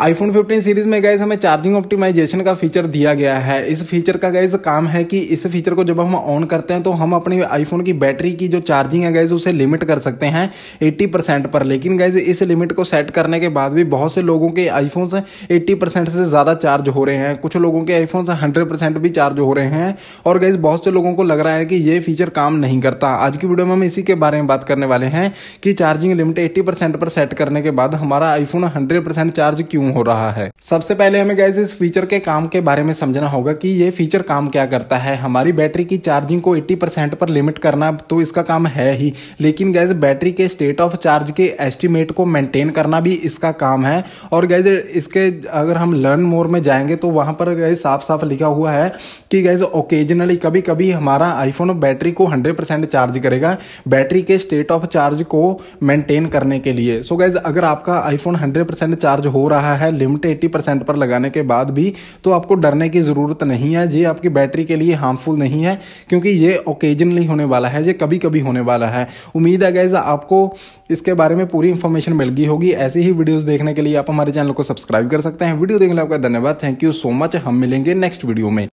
iPhone 15 series में guys हमें charging optimisation का फीचर दिया गया है इस फीचर का गैस काम है कि इस फीचर को जब हम ऑन करते हैं तो हम अपनी आईफोन की बैटरी की जो चार्जिंग है गैस उसे लिमिट कर सकते हैं 80 परसेंट पर लेकिन गैस इस लिमिट को सेट करने के बाद भी बहुत से लोगों के आईफोन एट्टी परसेंट से ज़्यादा चार्ज हो रहे हैं कुछ लोगों के आईफोन हंड्रेड परसेंट भी चार्ज हो रहे हैं और गैस बहुत से लोगों को लग रहा है कि ये फीचर काम नहीं करता आज की वीडियो में हम इसी के बारे में बात करने वाले हैं कि चार्जिंग लिमिट एट्टी पर सेट करने के बाद हमारा आईफोन हंड्रेड चार्ज क्यों क्यों हो रहा है सबसे पहले हमें गैस इस फीचर के काम के बारे में समझना होगा कि ये फीचर काम क्या करता है हमारी बैटरी की चार्जिंग को 80 परसेंट पर लिमिट करना तो इसका काम है ही लेकिन गैस बैटरी के स्टेट ऑफ चार्ज के एस्टिमेट को मेंटेन करना भी इसका काम है और गैस इसके अगर हम लर्न मोर में जाएंगे तो वहां पर गैस साफ साफ लिखा हुआ है कि गैस ओकेजनली कभी कभी हमारा आईफोन बैटरी को हंड्रेड चार्ज करेगा बैटरी के स्टेट ऑफ चार्ज को मेंटेन करने के लिए सो so गैज अगर आपका आईफोन हंड्रेड चार्ज हो रहा है लिमिट 80 परसेंट पर लगाने के बाद भी तो आपको डरने की ज़रूरत नहीं है ये आपकी बैटरी के लिए हार्मफुल नहीं है क्योंकि ये ओकेजनली होने वाला है ये कभी कभी होने वाला है उम्मीद है गैज़ आपको इसके बारे में पूरी इन्फॉर्मेशन मिल गई होगी ऐसी ही वीडियोज़ देखने के लिए आप हमारे चैनल को सब्सक्राइब कर सकते हैं वीडियो देखने आपका धन्यवाद थैंक यू सो मच हम मिलेंगे नेक्स्ट वीडियो में